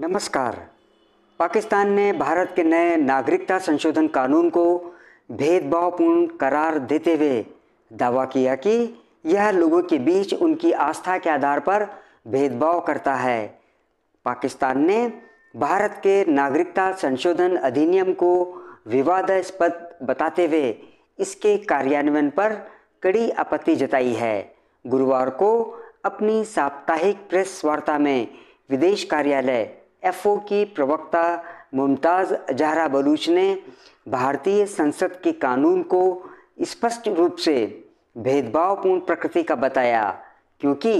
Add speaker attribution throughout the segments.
Speaker 1: नमस्कार पाकिस्तान ने भारत के नए नागरिकता संशोधन कानून को भेदभावपूर्ण करार देते हुए दावा किया कि यह लोगों के बीच उनकी आस्था के आधार पर भेदभाव करता है पाकिस्तान ने भारत के नागरिकता संशोधन अधिनियम को विवादास्पद बताते हुए इसके कार्यान्वयन पर कड़ी आपत्ति जताई है गुरुवार को अपनी साप्ताहिक प्रेस वार्ता में विदेश कार्यालय एफओ की प्रवक्ता मुमताज़ जहरा बलूच ने भारतीय संसद के कानून को स्पष्ट रूप से भेदभावपूर्ण प्रकृति का बताया क्योंकि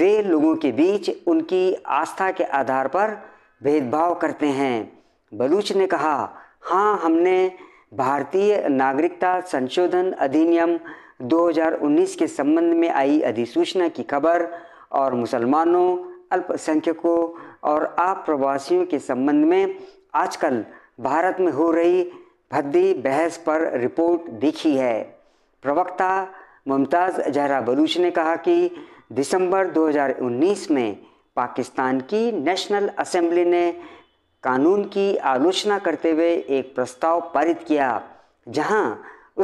Speaker 1: वे लोगों के बीच उनकी आस्था के आधार पर भेदभाव करते हैं बलूच ने कहा हाँ हमने भारतीय नागरिकता संशोधन अधिनियम 2019 के संबंध में आई अधिसूचना की खबर और मुसलमानों अल्पसंख्यकों और आप्रवासियों के संबंध में आजकल भारत में हो रही भद्दी बहस पर रिपोर्ट देखी है प्रवक्ता मुमताज़ जहरा बलूच ने कहा कि दिसंबर 2019 में पाकिस्तान की नेशनल असेंबली ने कानून की आलोचना करते हुए एक प्रस्ताव पारित किया जहां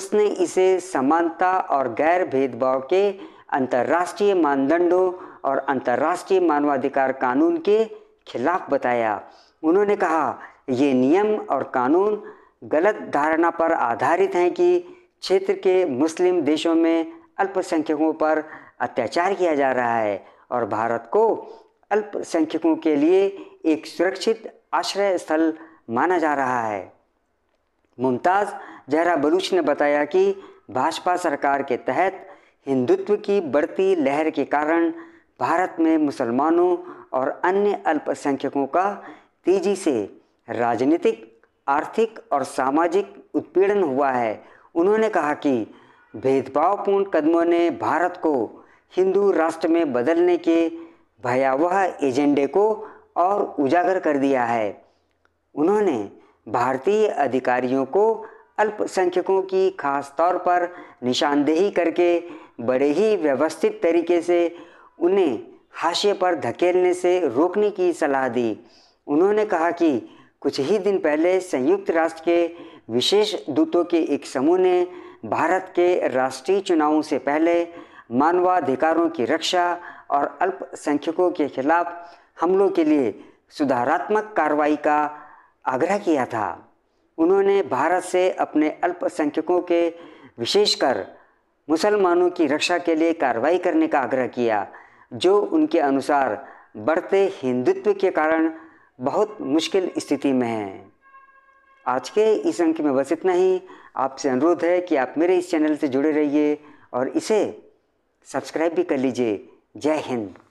Speaker 1: उसने इसे समानता और गैर भेदभाव के अंतर्राष्ट्रीय मानदंडों और अंतर्राष्ट्रीय मानवाधिकार कानून के खिलाफ बताया उन्होंने कहा ये नियम और कानून गलत धारणा पर आधारित हैं कि क्षेत्र के मुस्लिम देशों में अल्पसंख्यकों पर अत्याचार किया जा रहा है और भारत को अल्पसंख्यकों के लिए एक सुरक्षित आश्रय स्थल माना जा रहा है मुमताज़ जहरा बलूच ने बताया कि भाजपा सरकार के तहत हिंदुत्व की बढ़ती लहर के कारण भारत में मुसलमानों और अन्य अल्पसंख्यकों का तेजी से राजनीतिक आर्थिक और सामाजिक उत्पीड़न हुआ है उन्होंने कहा कि भेदभावपूर्ण कदमों ने भारत को हिंदू राष्ट्र में बदलने के भयावह एजेंडे को और उजागर कर दिया है उन्होंने भारतीय अधिकारियों को अल्पसंख्यकों की खास तौर पर निशानदेही करके बड़े ही व्यवस्थित तरीके से उन्हें हाशिए पर धकेलने से रोकने की सलाह दी उन्होंने कहा कि कुछ ही दिन पहले संयुक्त राष्ट्र के विशेष दूतों के एक समूह ने भारत के राष्ट्रीय चुनावों से पहले मानवाधिकारों की रक्षा और अल्पसंख्यकों के खिलाफ हमलों के लिए सुधारात्मक कार्रवाई का आग्रह किया था उन्होंने भारत से अपने अल्पसंख्यकों के विशेषकर मुसलमानों की रक्षा के लिए कार्रवाई करने का आग्रह किया जो उनके अनुसार बढ़ते हिंदुत्व के कारण बहुत मुश्किल स्थिति में हैं आज के इस अंक में बस इतना ही आपसे अनुरोध है कि आप मेरे इस चैनल से जुड़े रहिए और इसे सब्सक्राइब भी कर लीजिए जय हिंद